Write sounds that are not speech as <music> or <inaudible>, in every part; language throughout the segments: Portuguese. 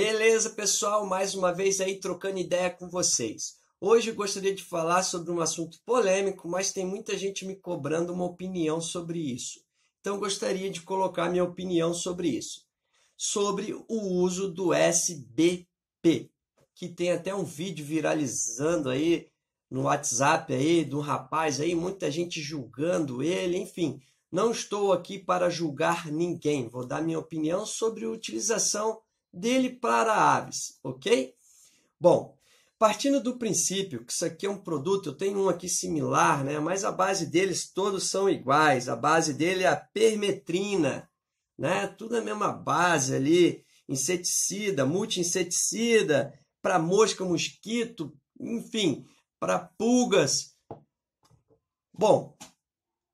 Beleza, pessoal? Mais uma vez aí trocando ideia com vocês. Hoje gostaria de falar sobre um assunto polêmico, mas tem muita gente me cobrando uma opinião sobre isso. Então gostaria de colocar minha opinião sobre isso. Sobre o uso do SBP, que tem até um vídeo viralizando aí no WhatsApp aí do rapaz aí, muita gente julgando ele, enfim. Não estou aqui para julgar ninguém, vou dar minha opinião sobre a utilização dele para aves, ok? Bom, partindo do princípio que isso aqui é um produto, eu tenho um aqui similar, né? mas a base deles todos são iguais, a base dele é a permetrina, né? tudo a mesma base ali, inseticida, multi-inseticida, para mosca, mosquito, enfim, para pulgas. Bom,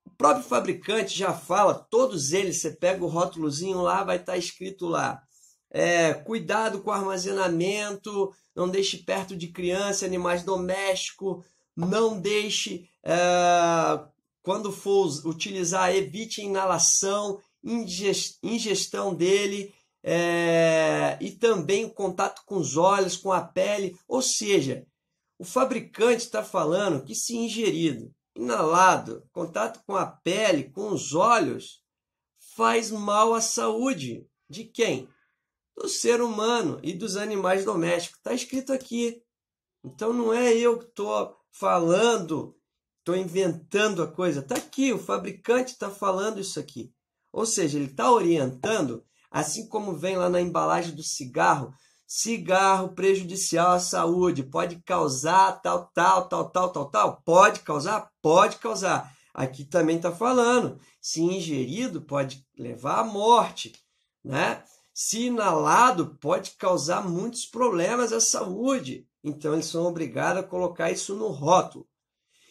o próprio fabricante já fala, todos eles, você pega o rótulozinho lá, vai estar tá escrito lá, é, cuidado com o armazenamento, não deixe perto de criança, animais domésticos, não deixe, é, quando for utilizar, evite inalação, ingestão dele é, e também o contato com os olhos, com a pele. Ou seja, o fabricante está falando que se ingerido, inalado, contato com a pele, com os olhos, faz mal à saúde de quem? do ser humano e dos animais domésticos. Está escrito aqui. Então não é eu que estou falando, estou inventando a coisa. Está aqui, o fabricante está falando isso aqui. Ou seja, ele está orientando, assim como vem lá na embalagem do cigarro, cigarro prejudicial à saúde, pode causar tal, tal, tal, tal, tal, tal. Pode causar? Pode causar. Aqui também está falando, se ingerido pode levar à morte, né? Se inalado, pode causar muitos problemas à saúde. Então, eles são obrigados a colocar isso no rótulo.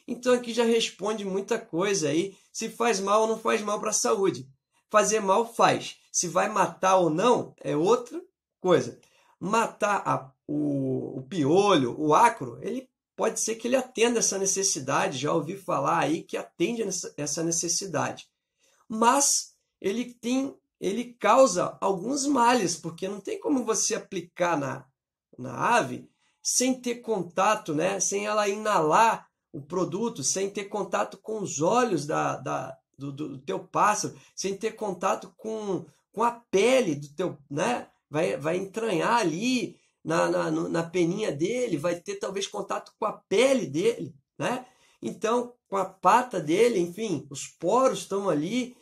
Então, aqui já responde muita coisa aí. Se faz mal ou não faz mal para a saúde. Fazer mal faz. Se vai matar ou não é outra coisa. Matar a, o, o piolho, o acro, ele pode ser que ele atenda essa necessidade. Já ouvi falar aí que atende essa necessidade. Mas ele tem ele causa alguns males, porque não tem como você aplicar na, na ave sem ter contato, né? sem ela inalar o produto, sem ter contato com os olhos da, da, do, do teu pássaro, sem ter contato com, com a pele do teu. Né? Vai, vai entranhar ali na, na, na peninha dele, vai ter talvez contato com a pele dele, né? Então, com a pata dele, enfim, os poros estão ali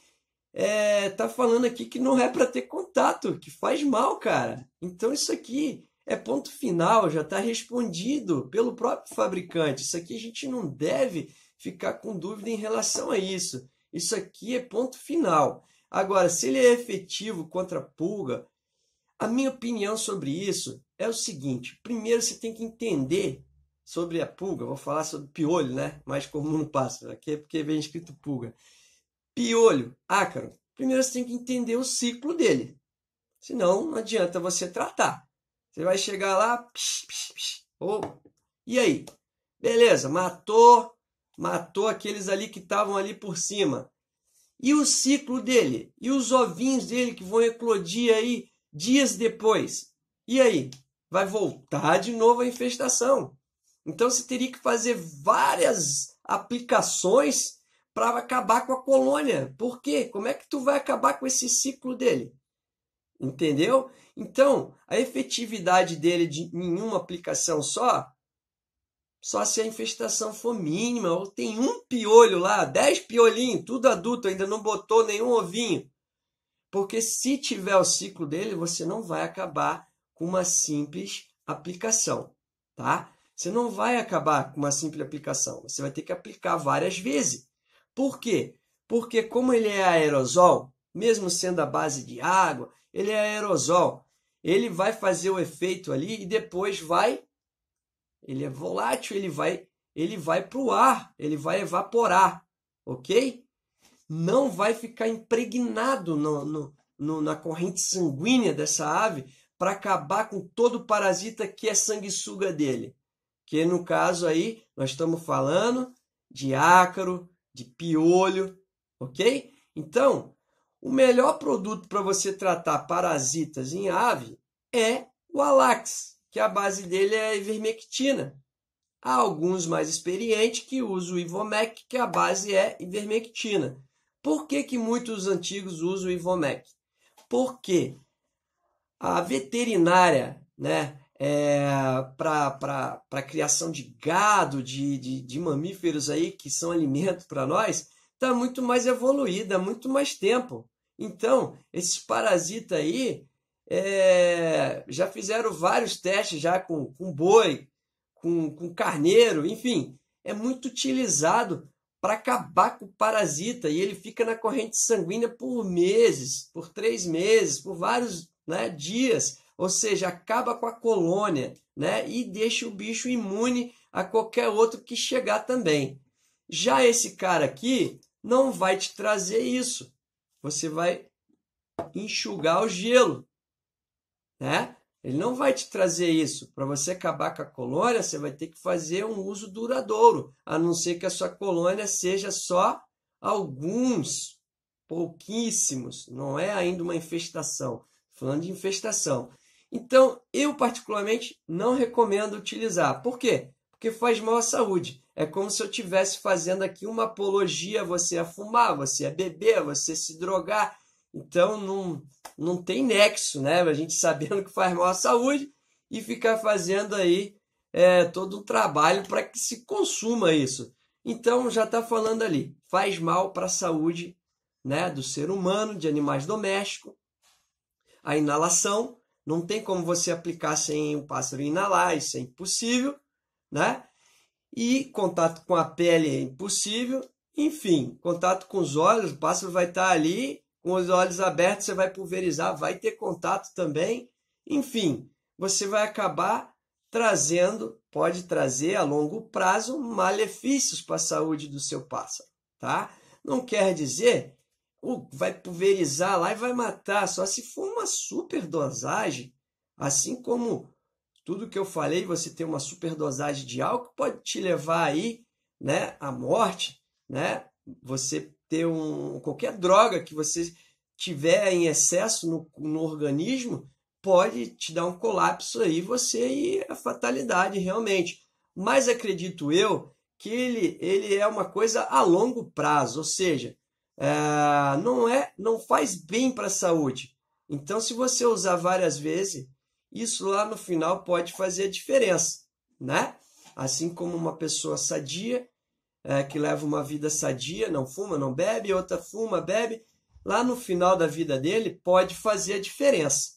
é, tá falando aqui que não é para ter contato, que faz mal, cara. Então isso aqui é ponto final, já está respondido pelo próprio fabricante. Isso aqui a gente não deve ficar com dúvida em relação a isso. Isso aqui é ponto final. Agora, se ele é efetivo contra a pulga, a minha opinião sobre isso é o seguinte: primeiro você tem que entender sobre a pulga, vou falar sobre piolho, né? Mais comum no pássaro, aqui é porque vem escrito pulga. Piolho, ácaro. Ah, primeiro você tem que entender o ciclo dele. Senão não adianta você tratar. Você vai chegar lá. Psh, psh, psh, oh, e aí? Beleza, matou. Matou aqueles ali que estavam ali por cima. E o ciclo dele? E os ovinhos dele que vão eclodir aí dias depois? E aí? Vai voltar de novo a infestação. Então você teria que fazer várias aplicações para acabar com a colônia. Por quê? Como é que tu vai acabar com esse ciclo dele? Entendeu? Então, a efetividade dele de nenhuma aplicação só, só se a infestação for mínima, ou tem um piolho lá, dez piolinhos, tudo adulto, ainda não botou nenhum ovinho. Porque se tiver o ciclo dele, você não vai acabar com uma simples aplicação, tá? Você não vai acabar com uma simples aplicação, você vai ter que aplicar várias vezes. Por quê? Porque como ele é aerosol, mesmo sendo a base de água, ele é aerosol. Ele vai fazer o efeito ali e depois vai ele é volátil, ele vai ele vai para o ar, ele vai evaporar, ok? Não vai ficar impregnado no, no, no na corrente sanguínea dessa ave para acabar com todo parasita que é sanguessuga dele. Que no caso aí, nós estamos falando de ácaro, de piolho, ok? Então, o melhor produto para você tratar parasitas em ave é o Alax, que a base dele é a ivermectina. Há alguns mais experientes que usam o Ivomec, que a base é ivermectina. Por que, que muitos antigos usam o Ivomec? Porque a veterinária, né, é, para a criação de gado, de, de, de mamíferos aí que são alimento para nós, está muito mais evoluída, muito mais tempo. Então, esses parasitas aí é, já fizeram vários testes já com, com boi, com, com carneiro, enfim, é muito utilizado para acabar com o parasita e ele fica na corrente sanguínea por meses, por três meses, por vários né, dias ou seja, acaba com a colônia né? e deixa o bicho imune a qualquer outro que chegar também. Já esse cara aqui não vai te trazer isso. Você vai enxugar o gelo, né? Ele não vai te trazer isso. Para você acabar com a colônia, você vai ter que fazer um uso duradouro, a não ser que a sua colônia seja só alguns, pouquíssimos. Não é ainda uma infestação. Falando de infestação, então, eu particularmente não recomendo utilizar. Por quê? Porque faz mal à saúde. É como se eu estivesse fazendo aqui uma apologia você a é fumar, você a é beber, você se drogar. Então, não, não tem nexo, né? A gente sabendo que faz mal à saúde e ficar fazendo aí é, todo um trabalho para que se consuma isso. Então, já está falando ali, faz mal para a saúde né, do ser humano, de animais domésticos, a inalação não tem como você aplicar sem o pássaro inalar, isso é impossível, né? E contato com a pele é impossível. Enfim, contato com os olhos, o pássaro vai estar ali, com os olhos abertos, você vai pulverizar, vai ter contato também. Enfim, você vai acabar trazendo, pode trazer a longo prazo malefícios para a saúde do seu pássaro, tá? Não quer dizer vai pulverizar lá e vai matar, só se for uma super dosagem assim como tudo que eu falei, você tem uma super dosagem de álcool pode te levar aí, né, à morte, né? Você ter um qualquer droga que você tiver em excesso no, no organismo pode te dar um colapso aí, você e a fatalidade realmente. Mas acredito eu que ele, ele é uma coisa a longo prazo, ou seja, é, não é, não faz bem para a saúde. Então, se você usar várias vezes, isso lá no final pode fazer a diferença, né? Assim como uma pessoa sadia, é, que leva uma vida sadia, não fuma, não bebe, outra fuma, bebe, lá no final da vida dele pode fazer a diferença.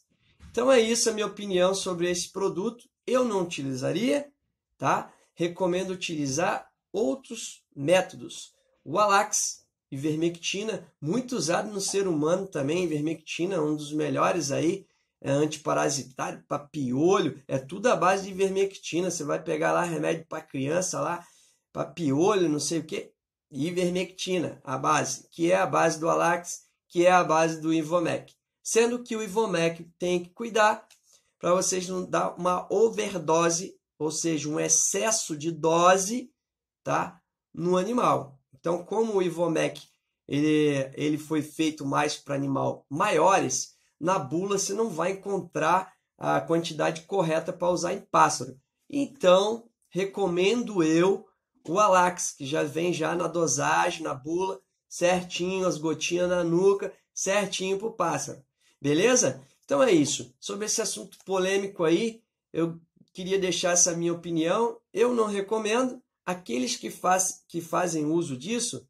Então é isso a minha opinião sobre esse produto. Eu não utilizaria, tá? Recomendo utilizar outros métodos. O Alax Ivermectina, muito usado no ser humano também. Ivermectina, um dos melhores aí. É antiparasitário, para piolho. É tudo à base de ivermectina. Você vai pegar lá remédio para criança lá, para piolho, não sei o que. Ivermectina, a base, que é a base do Alax, que é a base do Ivomec. Sendo que o Ivomec tem que cuidar para vocês não dar uma overdose, ou seja, um excesso de dose, tá? No animal. Então, como o Ivomec ele, ele foi feito mais para animal maiores, na bula você não vai encontrar a quantidade correta para usar em pássaro. Então, recomendo eu o Alax, que já vem já na dosagem, na bula, certinho, as gotinhas na nuca, certinho para o pássaro. Beleza? Então é isso. Sobre esse assunto polêmico aí, eu queria deixar essa minha opinião. Eu não recomendo, Aqueles que, faz, que fazem uso disso,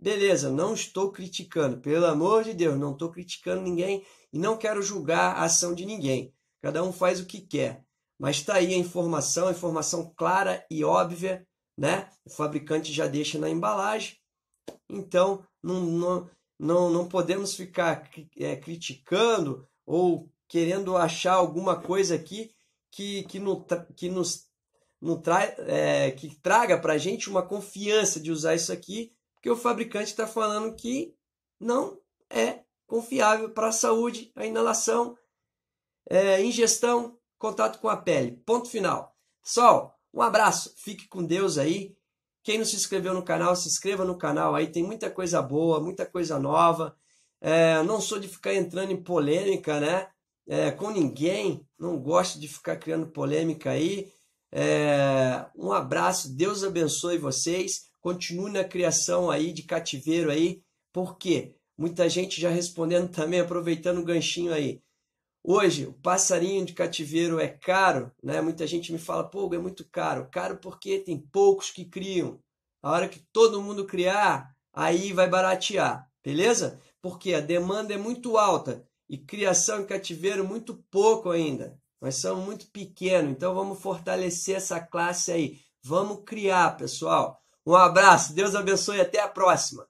beleza, não estou criticando, pelo amor de Deus, não estou criticando ninguém e não quero julgar a ação de ninguém. Cada um faz o que quer. Mas está aí a informação, a informação clara e óbvia, né? O fabricante já deixa na embalagem. Então, não, não, não, não podemos ficar é, criticando ou querendo achar alguma coisa aqui que, que, no, tá, que nos não é, que traga para a gente uma confiança de usar isso aqui, porque o fabricante está falando que não é confiável para a saúde, a inalação, é, ingestão, contato com a pele. Ponto final. Pessoal, um abraço, fique com Deus aí. Quem não se inscreveu no canal, se inscreva no canal aí, tem muita coisa boa, muita coisa nova. É, não sou de ficar entrando em polêmica, né? É, com ninguém, não gosto de ficar criando polêmica aí. É, um abraço, Deus abençoe vocês. Continue na criação aí de cativeiro aí, porque muita gente já respondendo <laughs> também, aproveitando o ganchinho aí. Hoje, o passarinho de cativeiro é caro, né? Muita gente me fala, pô, é muito caro. Caro porque tem poucos que criam. A hora que todo mundo criar, aí vai baratear, beleza? Porque a demanda é muito alta e criação em cativeiro muito pouco ainda. Nós somos muito pequenos, então vamos fortalecer essa classe aí. Vamos criar, pessoal. Um abraço, Deus abençoe e até a próxima.